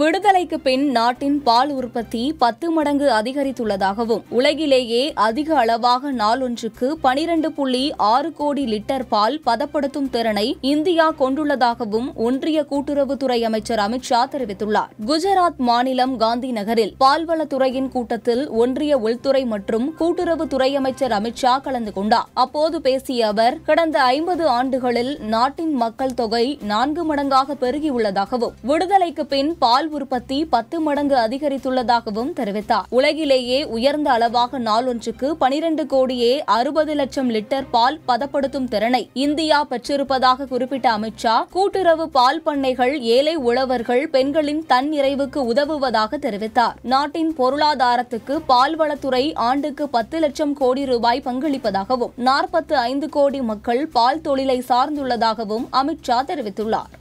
விடுதலைக்கு பின் நாட்டின் பால் உற்பத்தி பத்து மடங்கு அதிகரித்துள்ளதாகவும் உலகிலேயே அதிக அளவாக நாளொன்றுக்கு பனிரண்டு புள்ளி ஆறு கோடி லிட்டர் பால் பதப்படுத்தும் திறனை இந்தியா கொண்டுள்ளதாகவும் ஒன்றிய கூட்டுறவுத்துறை அமைச்சர் அமித்ஷா தெரிவித்துள்ளார் குஜராத் மாநிலம் காந்தி நகரில் பால்வளத்துறையின் கூட்டத்தில் ஒன்றிய உள்துறை மற்றும் கூட்டுறவுத்துறை அமைச்சர் அமித்ஷா கலந்து கொண்டார் அப்போது பேசிய அவர் கடந்த ஐம்பது ஆண்டுகளில் நாட்டின் மக்கள் தொகை நான்கு மடங்காக பெருகியுள்ளதாகவும் விடுதலைக்கு பின் பால் பால் உற்பத்தி பத்து மடங்கு அதிகரித்துள்ளதாகவும் தெரிவித்தார் உலகிலேயே உயர்ந்த அளவாக நாள் ஒன்றுக்கு பனிரண்டு கோடியே அறுபது லட்சம் லிட்டர் பால் பதப்படுத்தும் திறனை இந்தியா பெற்றிருப்பதாக குறிப்பிட்ட அமித்ஷா கூட்டுறவு பால் பண்ணைகள் ஏழை உழவர்கள் பெண்களின் தன் நிறைவுக்கு உதவுவதாக தெரிவித்தார் நாட்டின் பொருளாதாரத்துக்கு பால்வளத்துறை ஆண்டுக்கு பத்து லட்சம் கோடி ரூபாய் பங்களிப்பதாகவும் நாற்பத்து ஐந்து கோடி மக்கள் பால் தொழிலை சார்ந்துள்ளதாகவும் அமித்ஷா தெரிவித்துள்ளார்